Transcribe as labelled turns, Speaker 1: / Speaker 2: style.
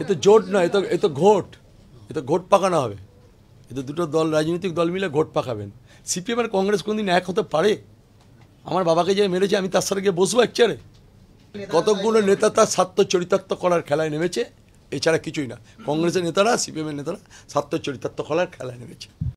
Speaker 1: এ তো জোট নয় এ তো এ তো ঘোট এ তো ঘোট পাকানো হবে এ তো দুটো দল রাজনৈতিক দল মিলে ঘোট পাকাবেন সিপিএম আর কংগ্রেস কোনদিন এক হতে পারে আমার বাবাকে যে মেরেছে আমি তার সাথে গিয়ে বসবো এক চেয়ারে কতগুলো নেতা তার স্বার্থ চরিতার্থ করার খেলায় নেমেছে
Speaker 2: এছাড়া কিছুই না কংগ্রেসের নেতারা সিপিএমের নেতারা স্বার্থ চরিতার্থ করার খেলায় নেমেছে